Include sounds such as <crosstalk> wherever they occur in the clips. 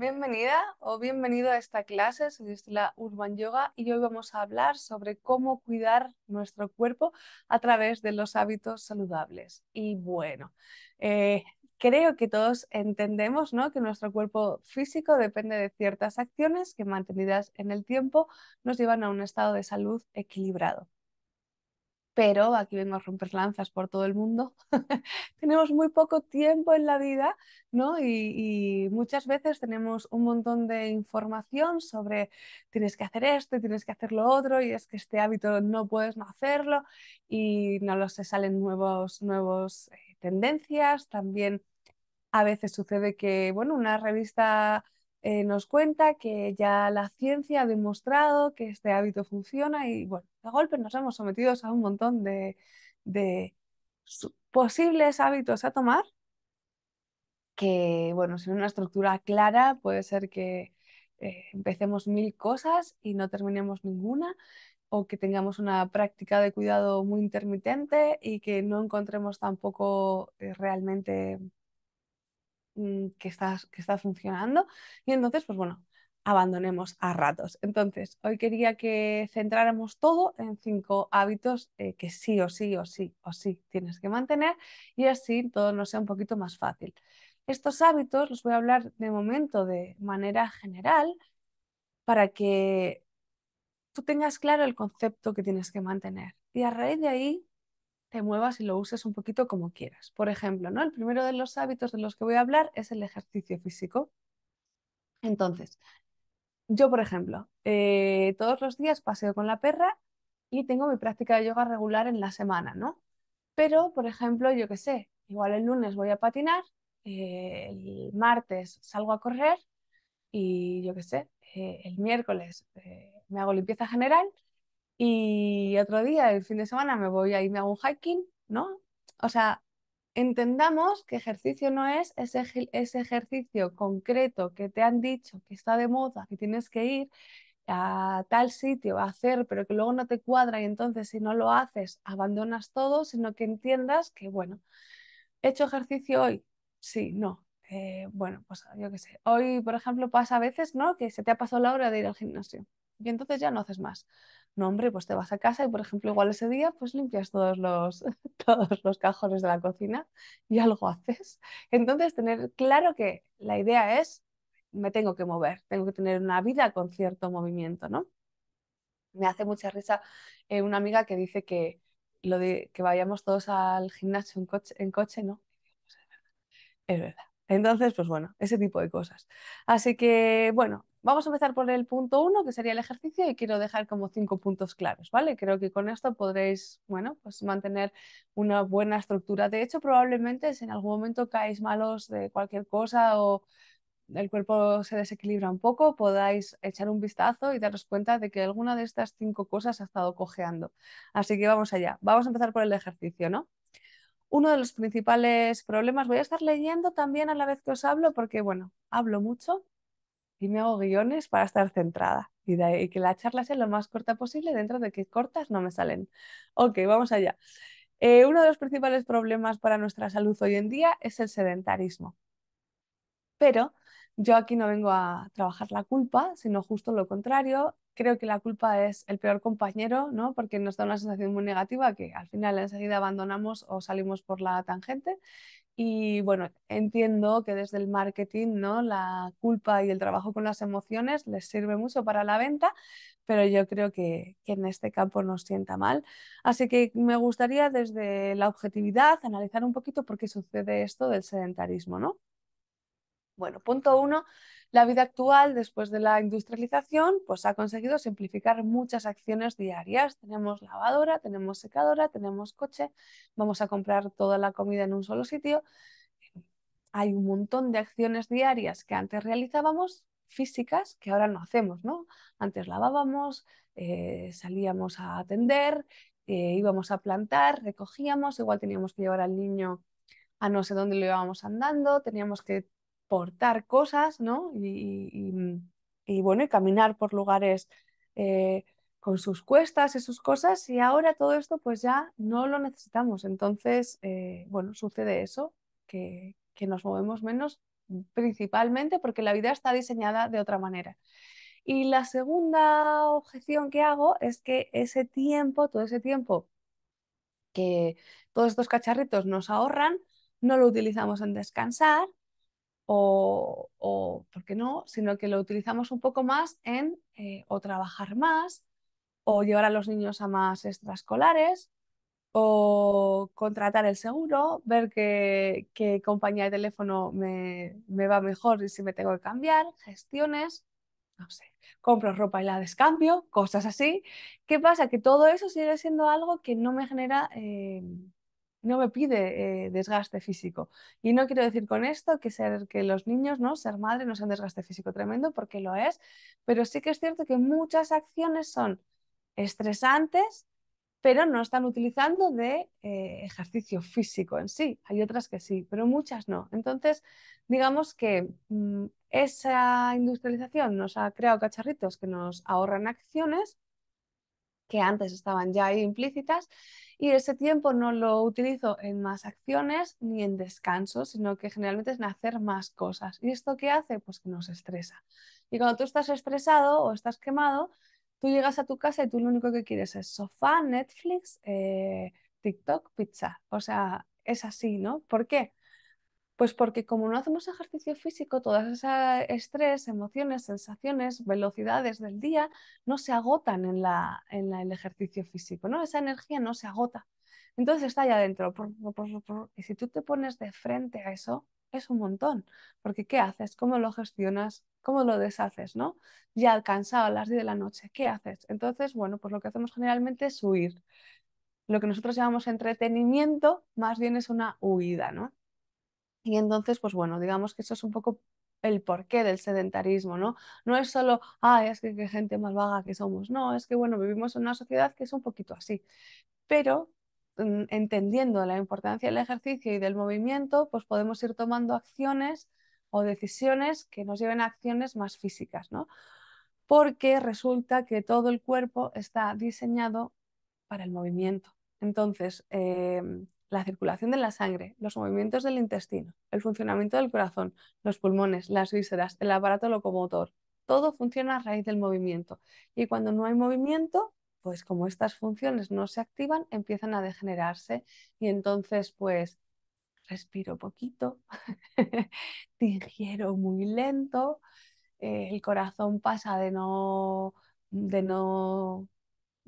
Bienvenida o bienvenido a esta clase, soy Estela Urban Yoga y hoy vamos a hablar sobre cómo cuidar nuestro cuerpo a través de los hábitos saludables. Y bueno, eh, creo que todos entendemos que nuestro cuerpo físico depende de ciertas acciones que mantenidas en el tiempo nos llevan a un estado de salud equilibrado pero aquí vengo a romper lanzas por todo el mundo. <laughs> tenemos muy poco tiempo en la vida, ¿no? Y, muchas veces tenemos un montón de información sobre tienes que hacer esto, tienes que hacer lo otro, y es que este hábito no puedes no hacerlo, y no lo salen nuevos, nuevos eh, tendencias. También a veces sucede que, bueno, una revista eh, nos cuenta que ya la ciencia ha demostrado que este hábito funciona y bueno, de golpe nos hemos sometido a un montón de, posibles hábitos a tomar que, bueno, sin una estructura clara puede ser que eh, empecemos mil cosas y no terminemos ninguna o que tengamos una práctica de cuidado muy intermitente y que no encontremos tampoco eh, realmente Mm, que, que está funcionando. Y entonces, pues bueno, abandonemos a ratos. Entonces, hoy quería que centráramos todo en cinco hábitos eh, que sí o sí o sí o sí tienes que mantener y así todo nos sea un poquito más fácil. Estos hábitos los voy a hablar de momento de manera general para que tú tengas claro el concepto que tienes que mantener y a raíz de ahí te muevas y lo uses un poquito como quieras. Por ejemplo, ¿no? el primero de los hábitos de los que voy a hablar es el ejercicio físico. Entonces, yo, por ejemplo, eh, todos los días paseo con la perra y tengo mi práctica de yoga regular en la semana, ¿no? Pero, por ejemplo, yo qué sé, igual el lunes voy a patinar, eh, el martes salgo a correr y yo qué sé, eh, el miércoles me hago limpieza general y otro día, el fin de semana, me voy a irme a un hiking, ¿no? O sea, entendamos que ejercicio no es ese, ejercicio concreto que te han dicho que está de moda, que tienes que ir a tal sitio a hacer, pero que luego no te cuadra y entonces si no lo haces, abandonas todo, sino que entiendas que, bueno, ¿he hecho ejercicio hoy? Sí, no. Eh, bueno, pues yo qué sé. Hoy, por ejemplo, pasa a veces, ¿no? Que se te ha pasado la hora de ir al gimnasio y entonces ya no haces más. No, hombre, pues te vas a casa y, por ejemplo, igual ese día, pues limpias todos los, <laughs> todos los cajones de la cocina y algo haces. Entonces, tener claro que la idea es, me tengo que mover, tengo que tener una vida con cierto movimiento, ¿no? Me hace mucha risa eh, una amiga que dice que lo que vayamos todos al gimnasio en coche, en coche ¿no? Es verdad. Entonces, pues bueno, ese tipo de cosas. Así que, bueno, Vamos a empezar por el punto uno, que sería el ejercicio, y quiero dejar como cinco puntos claros, ¿vale? Creo que con esto podréis, bueno, pues mantener una buena estructura. De hecho, probablemente si en algún momento caéis malos de cualquier cosa o el cuerpo se desequilibra un poco, podáis echar un vistazo y daros cuenta de que alguna de estas cinco cosas ha estado cojeando. Así que vamos allá. Vamos a empezar por el ejercicio, ¿no? Uno de los principales problemas, voy a estar leyendo también a la vez que os hablo, porque bueno, hablo mucho, y me hago guiones para estar centrada y, de, que la charla sea lo más corta posible dentro de que cortas no me salen. Ok, vamos allá. Eh, uno de los principales problemas para nuestra salud hoy en día es el sedentarismo. Pero yo aquí no vengo a trabajar la culpa, sino justo lo contrario. Creo que la culpa es el peor compañero, ¿no? Porque nos da una sensación muy negativa que al final enseguida abandonamos o salimos por la tangente y bueno, entiendo que desde el marketing, ¿no? La culpa y el trabajo con las emociones les sirve mucho para la venta, pero yo creo que, en este campo nos sienta mal. Así que me gustaría desde la objetividad analizar un poquito por qué sucede esto del sedentarismo, ¿no? Bueno, punto uno, la vida actual, después de la industrialización, pues ha conseguido simplificar muchas acciones diarias. Tenemos lavadora, tenemos secadora, tenemos coche, vamos a comprar toda la comida en un solo sitio. Hay un montón de acciones diarias que antes realizábamos físicas que ahora no hacemos, ¿no? Antes lavábamos, eh, salíamos a atender, eh, íbamos a plantar, recogíamos, igual teníamos que llevar al niño a no sé dónde lo íbamos andando, teníamos que portar cosas, ¿no? Mm, y, bueno, y caminar por lugares eh, con sus cuestas y sus cosas, y ahora todo esto pues ya no lo necesitamos. Entonces, eh, bueno, sucede eso, que nos movemos menos principalmente porque la vida está diseñada de otra manera. Y la segunda objeción que hago es que ese tiempo, todo ese tiempo que todos estos cacharritos nos ahorran, no lo utilizamos en descansar, o, ¿por qué no? Sino que lo utilizamos un poco más en eh, o trabajar más, o llevar a los niños a más extraescolares, o contratar el seguro, ver qué, compañía de teléfono me, va mejor y si me tengo que cambiar, gestiones, no sé, compro ropa y la descambio, cosas así. ¿Qué pasa? Que todo eso sigue siendo algo que no me genera eh, no me pide eh, desgaste físico. Y no quiero decir con esto que ser que los niños, ¿no? Ser madre no sea un desgaste físico tremendo, porque lo es, pero sí que es cierto que muchas acciones son estresantes, pero no están utilizando de eh, ejercicio físico en sí. Hay otras que sí, pero muchas no. Entonces, digamos que mm, esa industrialización nos ha creado cacharritos que nos ahorran acciones que antes estaban ya implícitas y ese tiempo no lo utilizo en más acciones ni en descanso, sino que generalmente es en hacer más cosas. ¿Y esto qué hace? Pues que nos estresa. Y cuando tú estás estresado o estás quemado, tú llegas a tu casa y tú lo único que quieres es sofá, Netflix, eh, TikTok, pizza. O sea, es así, ¿no? ¿Por qué? Pues porque como no hacemos ejercicio físico, todas esas estrés, emociones, sensaciones, velocidades del día no se agotan en, el ejercicio físico, ¿no? Esa energía no se agota. Entonces está allá adentro. Y si tú te pones de frente a eso, es un montón. Porque ¿qué haces? ¿Cómo lo gestionas? ¿Cómo lo deshaces? ¿no? Ya cansado a las 10 de la noche, ¿qué haces? Entonces, bueno, pues lo que hacemos generalmente es huir. Lo que nosotros llamamos entretenimiento más bien es una huida, ¿no? Y entonces, pues bueno, digamos que eso es un poco el porqué del sedentarismo, ¿no? No es solo, ah, es que qué gente más vaga que somos, no, es que bueno, vivimos en una sociedad que es un poquito así. Pero mm, entendiendo la importancia del ejercicio y del movimiento, pues podemos ir tomando acciones o decisiones que nos lleven a acciones más físicas, ¿no? Porque resulta que todo el cuerpo está diseñado para el movimiento. Entonces, em, la circulación de la sangre, los movimientos del intestino, el funcionamiento del corazón, los pulmones, las vísceras, el aparato locomotor. Todo funciona a raíz del movimiento. Y cuando no hay movimiento, pues como estas funciones no se activan, empiezan a degenerarse y entonces pues respiro poquito, <laughs> digiero muy lento, eh, el corazón pasa de no, de no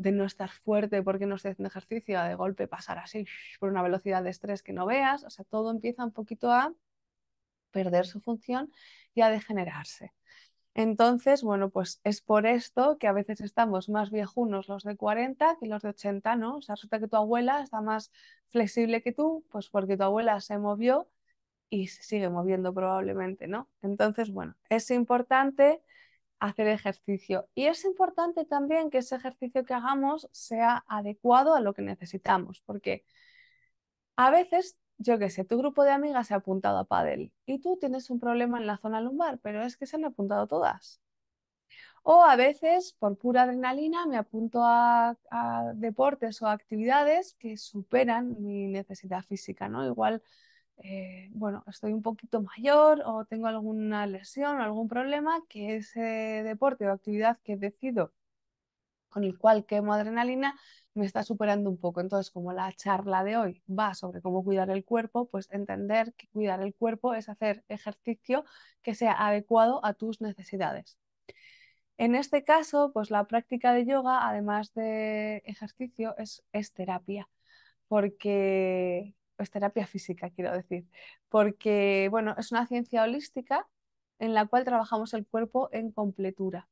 de no estar fuerte porque no estés haciendo ejercicio, de golpe pasar así por una velocidad de estrés que no veas, o sea, todo empieza un poquito a perder su función y a degenerarse. Entonces, bueno, pues es por esto que a veces estamos más viejunos los de 40 que los de 80, ¿no? O sea, resulta que tu abuela está más flexible que tú, pues porque tu abuela se movió y sigue moviendo probablemente, ¿no? Entonces, bueno, es importante hacer ejercicio. Y es importante también que ese ejercicio que hagamos sea adecuado a lo que necesitamos, porque a veces, yo qué sé, tu grupo de amigas se ha apuntado a pádel y tú tienes un problema en la zona lumbar, pero es que se han apuntado todas. O a veces, por pura adrenalina, me apunto a, a deportes o actividades que superan mi necesidad física, ¿no? Igual eh, bueno, estoy un poquito mayor o tengo alguna lesión o algún problema, que ese deporte o actividad que decido con el cual quemo adrenalina me está superando un poco. Entonces, como la charla de hoy va sobre cómo cuidar el cuerpo, pues entender que cuidar el cuerpo es hacer ejercicio que sea adecuado a tus necesidades. En este caso, pues la práctica de yoga, además de ejercicio, es, es terapia, porque pues, terapia física, quiero decir, porque bueno, es una ciencia holística en la cual trabajamos el cuerpo en completura.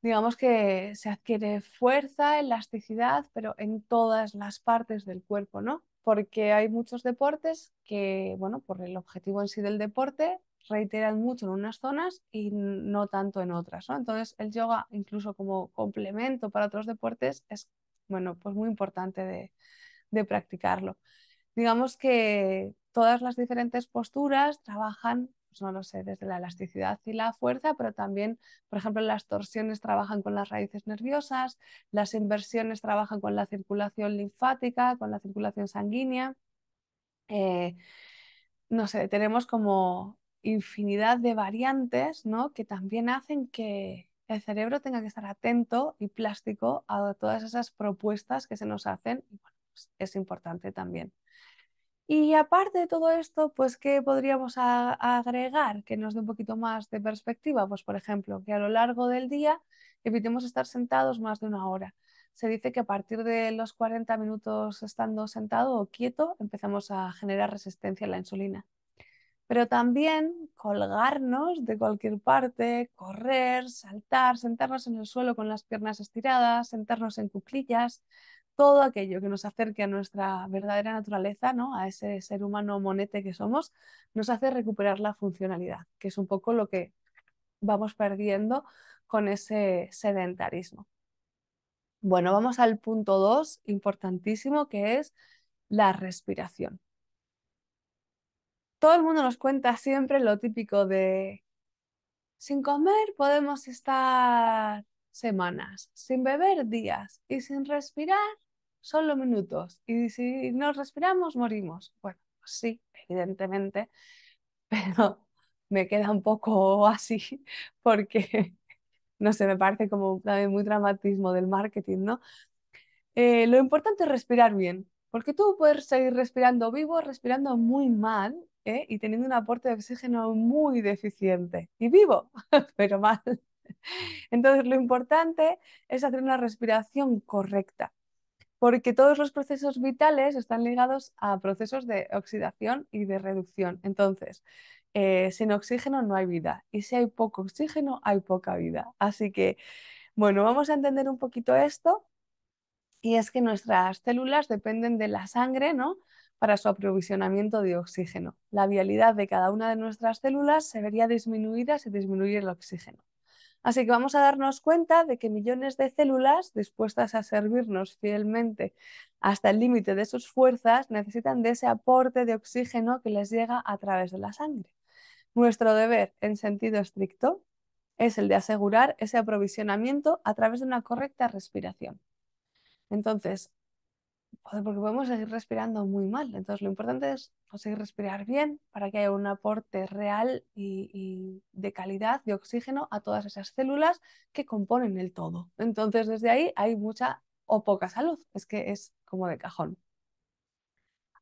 Digamos que se adquiere fuerza, elasticidad, pero en todas las partes del cuerpo, ¿no? Porque hay muchos deportes que, bueno, por el objetivo en sí del deporte, reiteran mucho en unas zonas y no tanto en otras, ¿no? Entonces, el yoga, incluso como complemento para otros deportes, es, bueno, pues muy importante de, de practicarlo. Digamos que todas las diferentes posturas trabajan, pues no lo sé, desde la elasticidad y la fuerza, pero también, por ejemplo, las torsiones trabajan con las raíces nerviosas, las inversiones trabajan con la circulación linfática, con la circulación sanguínea. Eh, no sé, tenemos como infinidad de variantes ¿no? que también hacen que el cerebro tenga que estar atento y plástico a todas esas propuestas que se nos hacen. Pues, es importante también. Y aparte de todo esto, pues, ¿qué podríamos agregar que nos dé un poquito más de perspectiva? Pues, por ejemplo, que a lo largo del día evitemos estar sentados más de una hora. Se dice que a partir de los 40 minutos estando sentado o quieto empezamos a generar resistencia a la insulina. Pero también colgarnos de cualquier parte, correr, saltar, sentarnos en el suelo con las piernas estiradas, sentarnos en cuclillas, todo aquello que nos acerque a nuestra verdadera naturaleza, ¿no? a ese ser humano monete que somos, nos hace recuperar la funcionalidad, que es un poco lo que vamos perdiendo con ese sedentarismo. Bueno, vamos al punto 2, importantísimo, que es la respiración. Todo el mundo nos cuenta siempre lo típico de, sin comer podemos estar semanas, sin beber días y sin respirar solo minutos. Y si no respiramos, morimos. Bueno, pues sí, evidentemente, <laughs> pero me queda un poco así <laughs> porque, no sé, me parece como también muy dramatismo del marketing, ¿no? Eh, lo importante es respirar bien, porque tú puedes seguir respirando vivo, respirando muy mal ¿eh? y teniendo un aporte de oxígeno muy deficiente y vivo, <laughs> pero mal. <laughs> Entonces, lo importante es hacer una respiración correcta, porque todos los procesos vitales están ligados a procesos de oxidación y de reducción. Entonces, eh, sin oxígeno no hay vida y si hay poco oxígeno hay poca vida. Así que, bueno, vamos a entender un poquito esto y es que nuestras células dependen de la sangre, ¿no? para su aprovisionamiento de oxígeno. La vialidad de cada una de nuestras células se vería disminuida si disminuye el oxígeno. Así que vamos a darnos cuenta de que millones de células dispuestas a servirnos fielmente hasta el límite de sus fuerzas necesitan de ese aporte de oxígeno que les llega a través de la sangre. Nuestro deber, en sentido estricto, es el de asegurar ese aprovisionamiento a través de una correcta respiración. Entonces, porque podemos seguir respirando muy mal. Entonces, lo importante es conseguir pues, respirar bien para que haya un aporte real y, de calidad de oxígeno a todas esas células que componen el todo. Entonces, desde ahí hay mucha o poca salud, es que es como de cajón.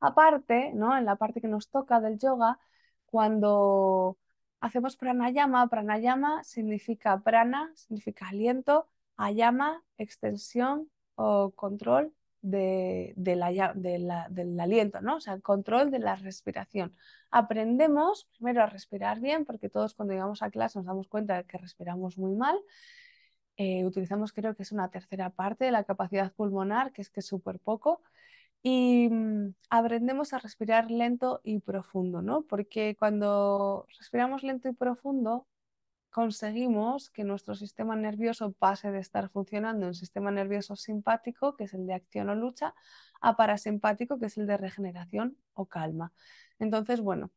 Aparte, ¿no? en la parte que nos toca del yoga, cuando hacemos pranayama, pranayama significa prana, significa aliento, ayama, extensión o control, de, la, del aliento, ¿no? O sea, el control de la respiración. Aprendemos primero a respirar bien, porque todos cuando llegamos a clase nos damos cuenta de que respiramos muy mal. Eh, utilizamos creo que es una tercera parte de la capacidad pulmonar, que es que es súper poco, y mm, aprendemos a respirar lento y profundo, ¿no? Porque cuando respiramos lento y profundo, conseguimos que nuestro sistema nervioso pase de estar funcionando en sistema nervioso simpático, que es el de acción o lucha, a parasimpático, que es el de regeneración o calma. Entonces, bueno,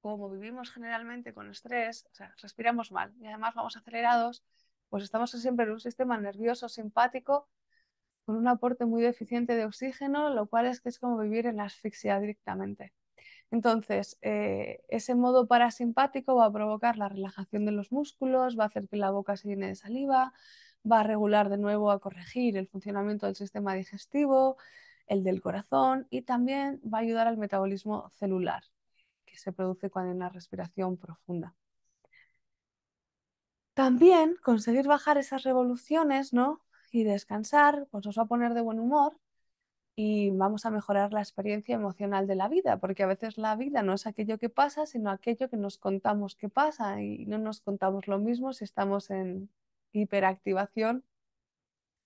como vivimos generalmente con estrés, o sea, respiramos mal y además vamos acelerados, pues estamos siempre en un sistema nervioso simpático con un aporte muy deficiente de oxígeno, lo cual es que es como vivir en la asfixia directamente. Entonces, eh, ese modo parasimpático va a provocar la relajación de los músculos, va a hacer que la boca se llene de saliva, va a regular de nuevo a corregir el funcionamiento del sistema digestivo, el del corazón y también va a ayudar al metabolismo celular que se produce cuando hay una respiración profunda. También conseguir bajar esas revoluciones ¿no? y descansar, pues nos va a poner de buen humor y vamos a mejorar la experiencia emocional de la vida, porque a veces la vida no es aquello que pasa, sino aquello que nos contamos que pasa y no nos contamos lo mismo si estamos en hiperactivación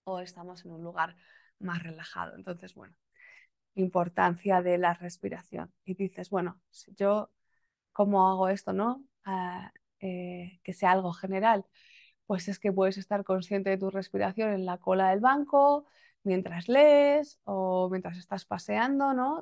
o estamos en un lugar más relajado. Entonces, bueno, importancia de la respiración. Y dices, bueno, si yo, ¿cómo hago esto, no? Ah, eh, que sea algo general. Pues es que puedes estar consciente de tu respiración en la cola del banco, mientras lees o mientras estás paseando, ¿no?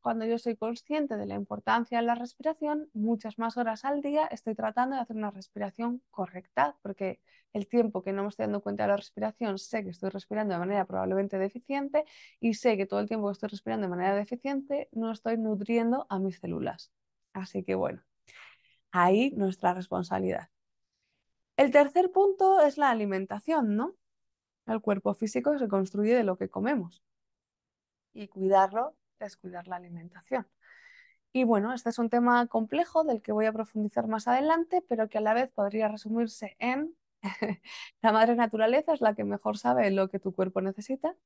Cuando yo soy consciente de la importancia de la respiración, muchas más horas al día estoy tratando de hacer una respiración correcta, porque el tiempo que no me estoy dando cuenta de la respiración, sé que estoy respirando de manera probablemente deficiente y sé que todo el tiempo que estoy respirando de manera deficiente no estoy nutriendo a mis células. Así que bueno, ahí nuestra responsabilidad. El tercer punto es la alimentación, ¿no? El cuerpo físico se construye de lo que comemos y cuidarlo es cuidar la alimentación. Y bueno, este es un tema complejo del que voy a profundizar más adelante, pero que a la vez podría resumirse en <laughs> la madre naturaleza es la que mejor sabe lo que tu cuerpo necesita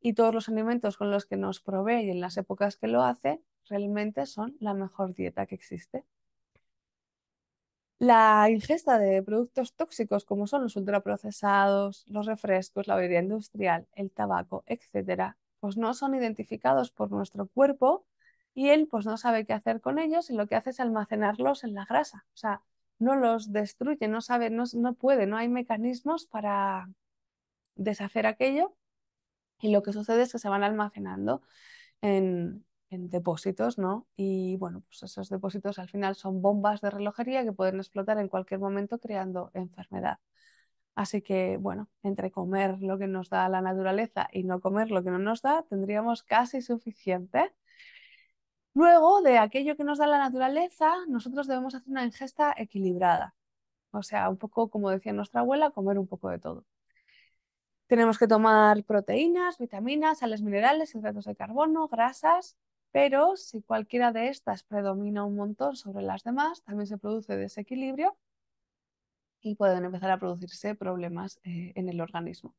y todos los alimentos con los que nos provee y en las épocas que lo hace realmente son la mejor dieta que existe. La ingesta de productos tóxicos como son los ultraprocesados, los refrescos, la bebida industrial, el tabaco, etcétera, pues no son identificados por nuestro cuerpo y él pues no sabe qué hacer con ellos y lo que hace es almacenarlos en la grasa. O sea, no los destruye, no sabe, no, no puede, no hay mecanismos para deshacer aquello y lo que sucede es que se van almacenando en, en depósitos, ¿no? Y bueno, pues esos depósitos al final son bombas de relojería que pueden explotar en cualquier momento creando enfermedad. Así que bueno, entre comer lo que nos da la naturaleza y no comer lo que no nos da, tendríamos casi suficiente. Luego, de aquello que nos da la naturaleza, nosotros debemos hacer una ingesta equilibrada. O sea, un poco como decía nuestra abuela, comer un poco de todo. Tenemos que tomar proteínas, vitaminas, sales minerales, hidratos de carbono, grasas, pero si cualquiera de estas predomina un montón sobre las demás, también se produce desequilibrio y pueden empezar a producirse problemas eh, en el organismo.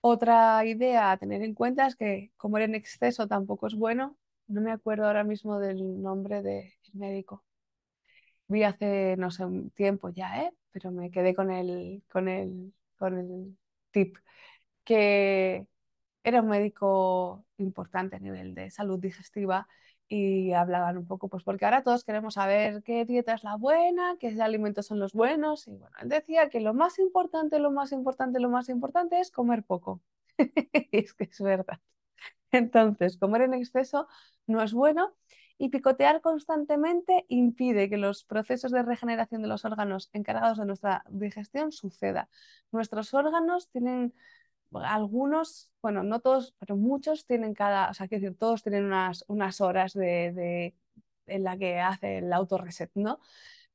Otra idea a tener en cuenta es que comer en exceso tampoco es bueno. No me acuerdo ahora mismo del nombre del médico. Vi hace, no sé, un tiempo ya, ¿eh? pero me quedé con el, con el tip que era un médico importante a nivel de salud digestiva y hablaban un poco, pues porque ahora todos queremos saber qué dieta es la buena, qué alimentos son los buenos. Y bueno, él decía que lo más importante, lo más importante, lo más importante es comer poco. <laughs> y es que es verdad. Entonces, comer en exceso no es bueno y picotear constantemente impide que los procesos de regeneración de los órganos encargados de nuestra digestión suceda. Nuestros órganos tienen algunos, bueno, no todos, pero muchos tienen cada, o sea, quiero decir, todos tienen unas, unas horas de, de en la que hace el autorreset, ¿no?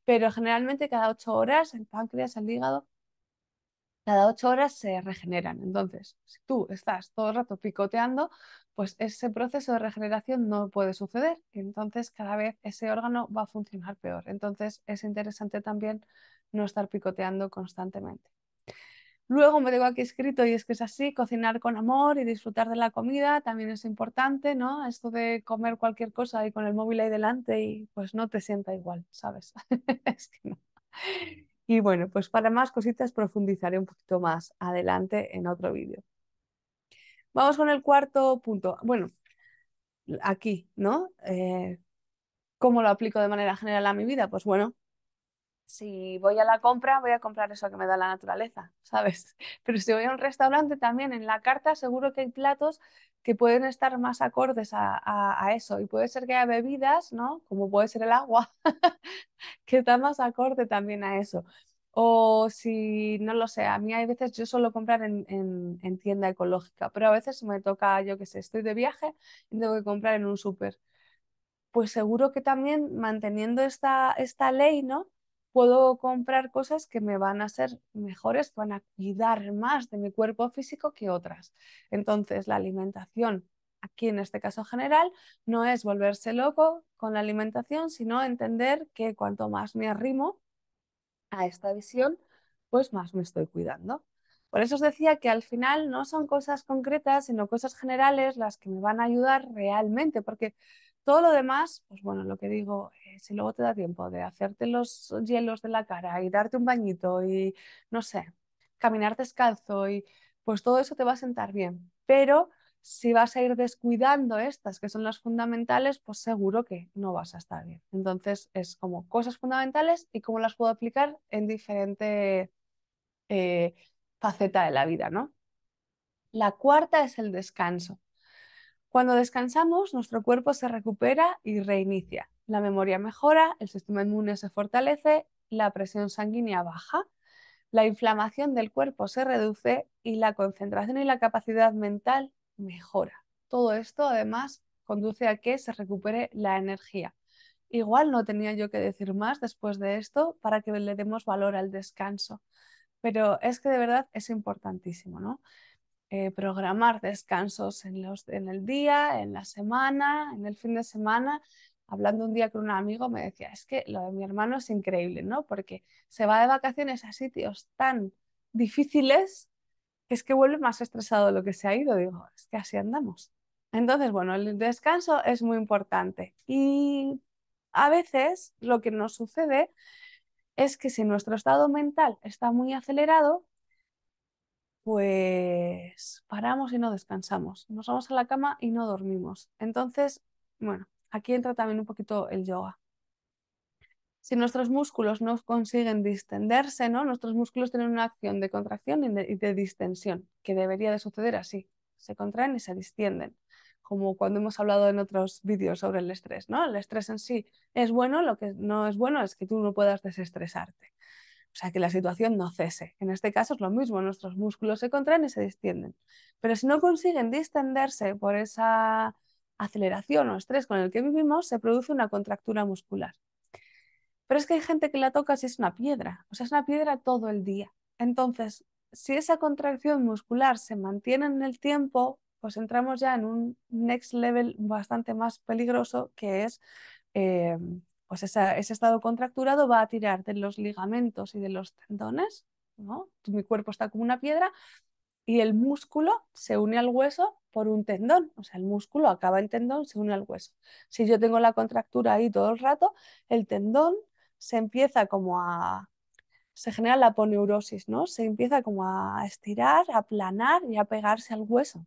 Pero generalmente cada ocho horas el páncreas, el hígado, cada ocho horas se regeneran. Entonces, si tú estás todo el rato picoteando, pues ese proceso de regeneración no puede suceder. entonces, cada vez ese órgano va a funcionar peor. Entonces, es interesante también no estar picoteando constantemente. Luego me tengo aquí escrito y es que es así, cocinar con amor y disfrutar de la comida también es importante, ¿no? Esto de comer cualquier cosa y con el móvil ahí delante y pues no te sienta igual, ¿sabes? <laughs> Y bueno, pues para más cositas profundizaré un poquito más adelante en otro vídeo. Vamos con el cuarto punto. Bueno, aquí, ¿no? Eh, ¿Cómo lo aplico de manera general a mi vida? Pues bueno, si voy a la compra, voy a comprar eso que me da la naturaleza, <laughs> ¿sabes? Pero si voy a un restaurante también, en la carta seguro que hay platos que pueden estar más acordes a, eso. Y puede ser que haya bebidas, ¿no? Como puede ser el agua, <laughs> que está más acorde también a eso. O si, no lo sé, a mí hay veces yo suelo comprar en, tienda ecológica, pero a veces me toca, yo qué sé, estoy de viaje y tengo que comprar en un súper. Pues seguro que también manteniendo esta, esta ley, ¿no? puedo comprar cosas que me van a ser mejores, van a cuidar más de mi cuerpo físico que otras. Entonces, la alimentación, aquí en este caso general, no es volverse loco con la alimentación, sino entender que cuanto más me arrimo a esta visión, pues más me estoy cuidando. Por eso os decía que al final no son cosas concretas, sino cosas generales las que me van a ayudar realmente, porque todo lo demás, pues bueno, lo que digo, eh, si luego te da tiempo de hacerte los hielos de la cara y darte un bañito y, no sé, caminar descalzo y pues todo eso te va a sentar bien. Pero si vas a ir descuidando estas, que son las fundamentales, pues seguro que no vas a estar bien. Entonces es como cosas fundamentales y cómo las puedo aplicar en diferente eh, faceta de la vida, ¿no? La cuarta es el descanso. Cuando descansamos, nuestro cuerpo se recupera y reinicia. La memoria mejora, el sistema inmune se fortalece, la presión sanguínea baja, la inflamación del cuerpo se reduce y la concentración y la capacidad mental mejora. Todo esto además conduce a que se recupere la energía. Igual no tenía yo que decir más después de esto para que le demos valor al descanso, pero es que de verdad es importantísimo, ¿no? Eh, programar descansos en, los, en el día, en la semana, en el fin de semana. Hablando un día con un amigo me decía, es que lo de mi hermano es increíble, ¿no? Porque se va de vacaciones a sitios tan difíciles que es que vuelve más estresado de lo que se ha ido. Digo, es que así andamos. Entonces, bueno, el descanso es muy importante. Y a veces lo que nos sucede es que si nuestro estado mental está muy acelerado, pues paramos y no descansamos, nos vamos a la cama y no dormimos. Entonces, bueno, aquí entra también un poquito el yoga. Si nuestros músculos no consiguen distenderse, ¿no? nuestros músculos tienen una acción de contracción y de, distensión, que debería de suceder así, se contraen y se distienden como cuando hemos hablado en otros vídeos sobre el estrés, ¿no? El estrés en sí es bueno, lo que no es bueno es que tú no puedas desestresarte. O sea, que la situación no cese. En este caso es lo mismo, nuestros músculos se contraen y se distienden. Pero si no consiguen distenderse por esa aceleración o estrés con el que vivimos, se produce una contractura muscular. Pero es que hay gente que la toca si es una piedra, o sea, es una piedra todo el día. Entonces, si esa contracción muscular se mantiene en el tiempo, pues entramos ya en un next level bastante más peligroso, que es eh, pues ese estado contracturado va a tirar de los ligamentos y de los tendones, ¿no? Mi cuerpo está como una piedra y el músculo se une al hueso por un tendón, o sea, el músculo acaba en tendón, se une al hueso. Si yo tengo la contractura ahí todo el rato, el tendón se empieza como a se genera la poneurosis, ¿no? Se empieza como a estirar, a aplanar y a pegarse al hueso.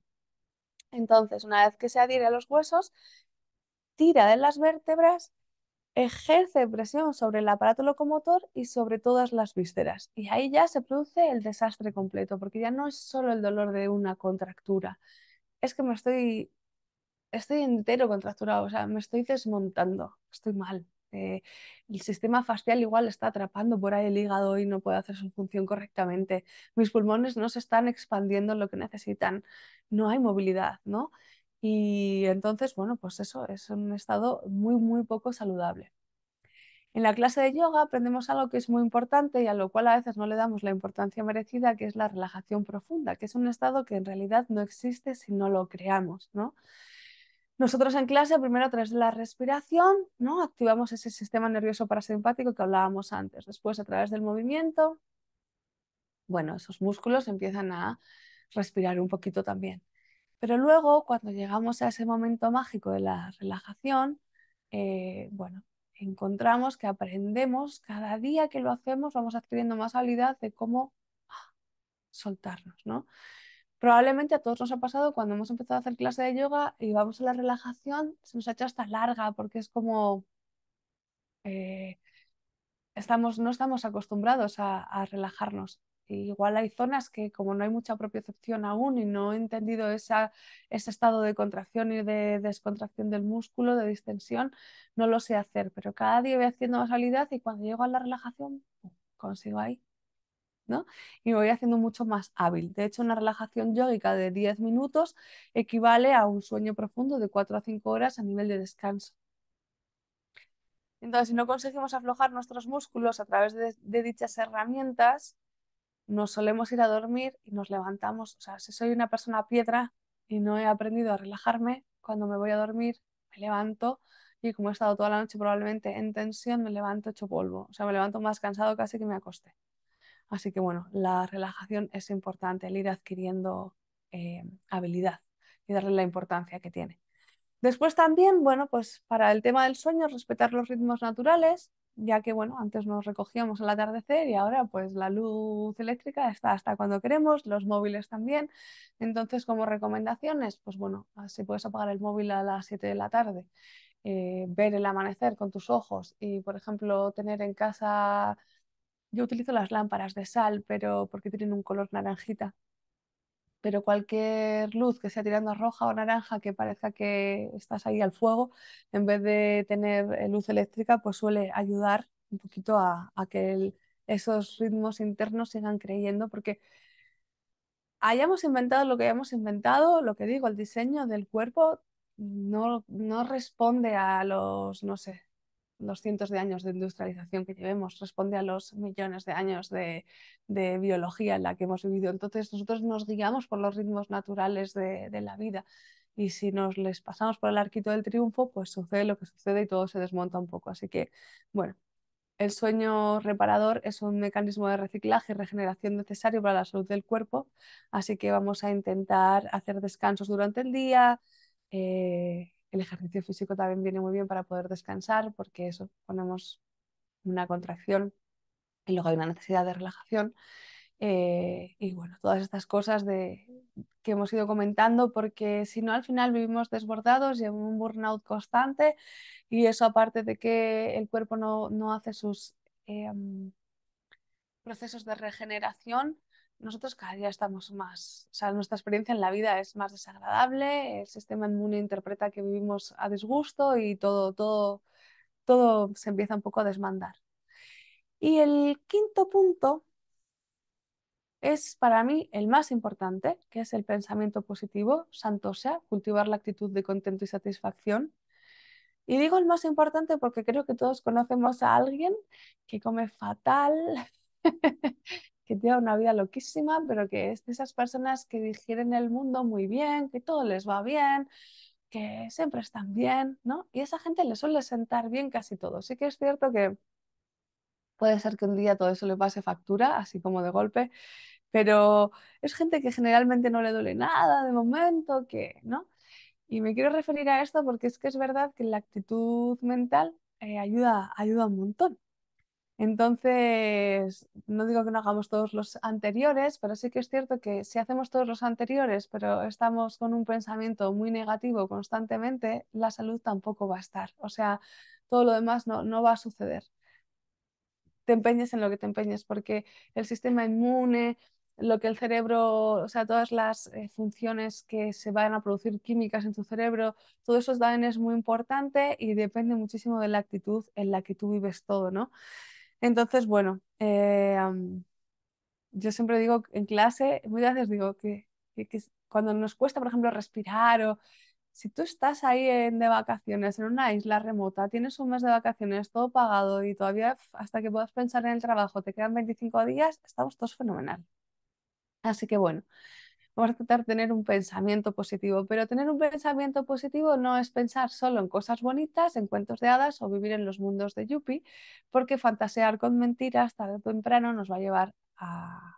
Entonces, una vez que se adhiere a los huesos, tira de las vértebras ejerce presión sobre el aparato locomotor y sobre todas las vísceras. Y ahí ya se produce el desastre completo, porque ya no es solo el dolor de una contractura, es que me estoy, estoy entero contracturado, o sea, me estoy desmontando, estoy mal. Eh, el sistema facial igual está atrapando por ahí el hígado y no puede hacer su función correctamente. Mis pulmones no se están expandiendo lo que necesitan. No hay movilidad, ¿no? Y entonces, bueno, pues eso es un estado muy, muy poco saludable. En la clase de yoga aprendemos algo que es muy importante y a lo cual a veces no le damos la importancia merecida, que es la relajación profunda, que es un estado que en realidad no existe si no lo creamos, ¿no? Nosotros en clase, primero a través de la respiración, ¿no? activamos ese sistema nervioso parasimpático que hablábamos antes. Después, a través del movimiento, bueno, esos músculos empiezan a respirar un poquito también. Pero luego, cuando llegamos a ese momento mágico de la relajación, eh, bueno, encontramos que aprendemos, cada día que lo hacemos vamos adquiriendo más habilidad de cómo ah, soltarnos, ¿no? Probablemente a todos nos ha pasado cuando hemos empezado a hacer clase de yoga y vamos a la relajación, se nos ha hecho hasta larga porque es como... Eh, estamos, no estamos acostumbrados a relajarnos igual hay zonas que como no hay mucha propiocepción aún y no he entendido ese estado de contracción y de descontracción del músculo, de distensión, no lo sé hacer, pero cada día voy haciendo más habilidad y cuando llego a la relajación, consigo ahí. Y me voy haciendo mucho más hábil. De hecho, una relajación yógica de 10 minutos equivale a un sueño profundo de 4 a 5 horas a nivel de descanso. Entonces, si no conseguimos aflojar nuestros músculos a través de dichas herramientas, nos solemos ir a dormir y nos levantamos. O sea, si soy una persona piedra y no he aprendido a relajarme, cuando me voy a dormir me levanto y como he estado toda la noche probablemente en tensión, me levanto hecho polvo. O sea, me levanto más cansado casi que me acosté. Así que bueno, la relajación es importante, el ir adquiriendo eh, habilidad y darle la importancia que tiene. Después también, bueno, pues para el tema del sueño, respetar los ritmos naturales, ya que bueno, antes nos recogíamos al atardecer y ahora pues la luz eléctrica está hasta cuando queremos, los móviles también. Entonces, como recomendaciones, pues bueno, ah, si puedes apagar el móvil a las 7 de la tarde, eh, ver el amanecer con tus ojos y, por ejemplo, tener en casa, yo utilizo las lámparas de sal, pero porque tienen un color naranjita pero cualquier luz que sea tirando a roja o naranja que parezca que estás ahí al fuego, en vez de tener eh, luz eléctrica, pues suele ayudar un poquito a, que esos ritmos internos sigan creyendo, porque hayamos inventado lo que hayamos inventado, lo que digo, el diseño del cuerpo no, no responde a los, no sé, los cientos de años de industrialización que llevemos, responde a los millones de años de, biología en la que hemos vivido. Entonces nosotros nos guiamos por los ritmos naturales de, de la vida y si nos les pasamos por el arquito del triunfo, pues sucede lo que sucede y todo se desmonta un poco. Así que, bueno, el sueño reparador es un mecanismo de reciclaje y regeneración necesario para la salud del cuerpo, así que vamos a intentar hacer descansos durante el día, eh, el ejercicio físico también viene muy bien para poder descansar porque eso ponemos una contracción y luego hay una necesidad de relajación. Eh, y bueno, todas estas cosas que hemos ido comentando, porque si no, al final vivimos desbordados y en un burnout constante, y eso aparte de que el cuerpo no, hace sus eh, mm, procesos de regeneración, nosotros cada día estamos más, o sea, nuestra experiencia en la vida es más desagradable, el sistema inmune interpreta que vivimos a disgusto y todo, todo, todo se empieza un poco a desmandar. Y el quinto punto es para mí el más importante, que es el pensamiento positivo, sea cultivar la actitud de contento y satisfacción. Y digo el más importante porque creo que todos conocemos a alguien que come fatal, <laughs> que tiene una vida loquísima, pero que es de esas personas que digieren el mundo muy bien, que todo les va bien, que siempre están bien, ¿no? Y esa gente le suele sentar bien casi todo. Sí que es cierto que puede ser que un día todo eso le pase factura, así como de golpe, pero es gente que generalmente no le duele nada de momento, que, ¿no? Y me quiero referir a esto porque es que es verdad que la actitud mental eh, ayuda, ayuda un montón. Entonces, no digo que no hagamos todos los anteriores, pero sí que es cierto que si hacemos todos los anteriores, pero estamos con un pensamiento muy negativo constantemente, la salud tampoco va a estar. O sea, todo lo demás no, va a suceder. Te empeñes en lo que te empeñes, porque el sistema inmune, lo que el cerebro, o sea, todas las eh, funciones que se van a producir químicas en tu cerebro, todo eso es muy importante y depende muchísimo de la actitud en la que tú vives todo, ¿no? Entonces, bueno, eh, yo siempre digo en clase, muchas veces digo que, cuando nos cuesta, por ejemplo, respirar o si tú estás ahí en, de vacaciones en una isla remota, tienes un mes de vacaciones todo pagado y todavía hasta que puedas pensar en el trabajo te quedan 25 días, estamos todos fenomenal. Así que bueno, vamos a intentar tener un pensamiento positivo, pero tener un pensamiento positivo no es pensar solo en cosas bonitas, en cuentos de hadas o vivir en los mundos de Yuppie, porque fantasear con mentiras tarde o temprano nos va a llevar a,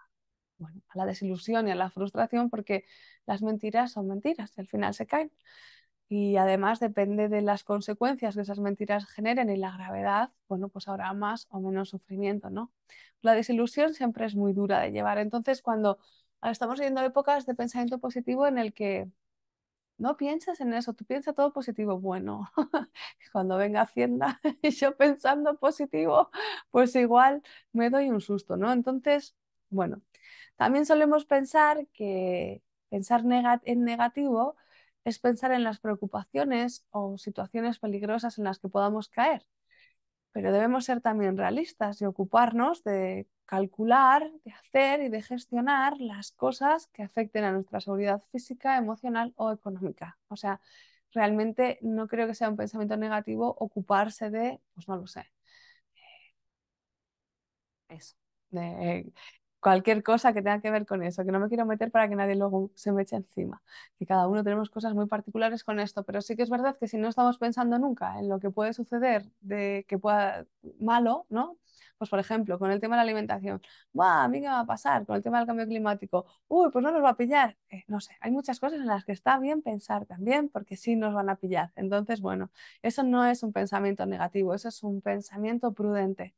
a la desilusión y a la frustración porque las mentiras son mentiras al final se caen. Y además depende de las consecuencias que esas mentiras generen y la gravedad, bueno, pues habrá más o menos sufrimiento, ¿no? La desilusión siempre es muy dura de llevar. Entonces, cuando Ah, estamos viviendo épocas de pensamiento positivo en el que no piensas en eso, tú piensas todo positivo. Bueno, <laughs> cuando venga Hacienda <laughs> y yo pensando positivo, pues igual me doy un susto, ¿no? Entonces, bueno, también solemos pensar que pensar en negativo es pensar en las preocupaciones o situaciones peligrosas en las que podamos caer pero debemos ser también realistas y ocuparnos de calcular, de hacer y de gestionar las cosas que afecten a nuestra seguridad física, emocional o económica. O sea, realmente no creo que sea un pensamiento negativo ocuparse de, pues no lo sé, eh, eso, cualquier cosa que tenga que ver con eso, que no me quiero meter para que nadie luego se me eche encima, que cada uno tenemos cosas muy particulares con esto, pero sí que es verdad que si no estamos pensando nunca en lo que puede suceder de que pueda malo, ¿no? Pues por ejemplo, con el tema de la alimentación, ¡buah! ¿A mí qué va a pasar? Con el tema del cambio climático, ¡uy! Pues no nos va a pillar. Eh, no sé, hay muchas cosas en las que está bien pensar también, porque sí nos van a pillar. Entonces, bueno, eso no es un pensamiento negativo, eso es un pensamiento prudente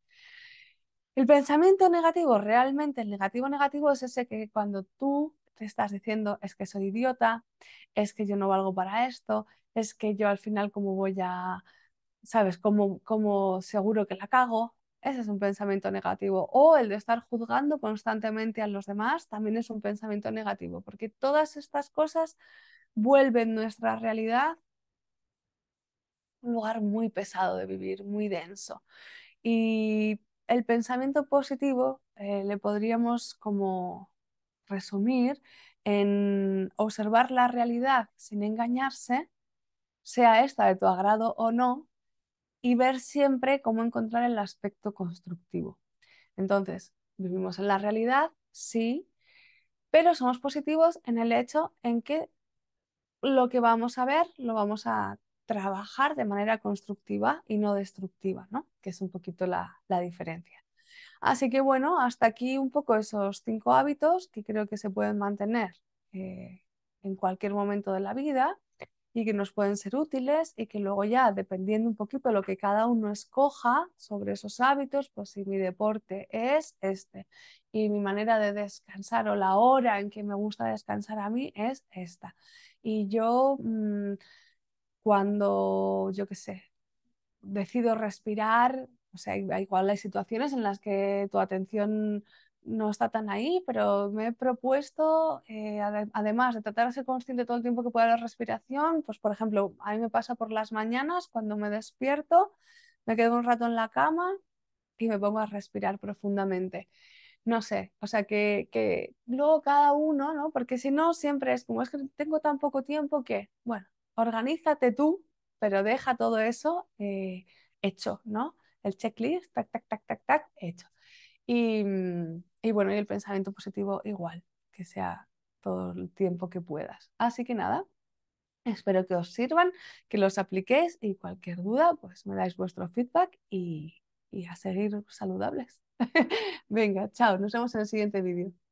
el pensamiento negativo realmente, el negativo negativo es ese que cuando tú te estás diciendo es que soy idiota, es que yo no valgo para esto, es que yo al final como voy a, sabes, cómo, seguro que la cago, ese es un pensamiento negativo. O el de estar juzgando constantemente a los demás también es un pensamiento negativo, porque todas estas cosas vuelven nuestra realidad un lugar muy pesado de vivir, muy denso. Y el pensamiento positivo eh, le podríamos como resumir en observar la realidad sin engañarse, sea esta de tu agrado o no, y ver siempre cómo encontrar el aspecto constructivo. Entonces, vivimos en la realidad, sí, pero somos positivos en el hecho en que lo que vamos a ver lo vamos a trabajar de manera constructiva y no destructiva, ¿no? que es un poquito la, diferencia. Así que bueno, hasta aquí un poco esos cinco hábitos que creo que se pueden mantener eh, en cualquier momento de la vida y que nos pueden ser útiles y que luego ya, dependiendo un poquito de lo que cada uno escoja sobre esos hábitos, pues si mi deporte es este y mi manera de descansar o la hora en que me gusta descansar a mí es esta. Y yo... Mm, cuando, yo qué sé, decido respirar, o sea, igual hay situaciones en las que tu atención no está tan ahí, pero me he propuesto, eh, además de tratar de ser consciente todo el tiempo que pueda la respiración, pues por ejemplo, a mí me pasa por las mañanas cuando me despierto, me quedo un rato en la cama y me pongo a respirar profundamente. No sé, o sea que, que luego cada uno, ¿no? Porque si no, siempre es como es que tengo tan poco tiempo que, bueno, organízate tú, pero deja todo eso eh, hecho, ¿no? El checklist, tac, tac, tac, tac, tac, hecho. Y, bueno, y el pensamiento positivo igual, que sea todo el tiempo que puedas. Así que nada, espero que os sirvan, que los apliquéis y cualquier duda, pues me dais vuestro feedback y, y a seguir saludables. <laughs> Venga, chao, nos vemos en el siguiente vídeo.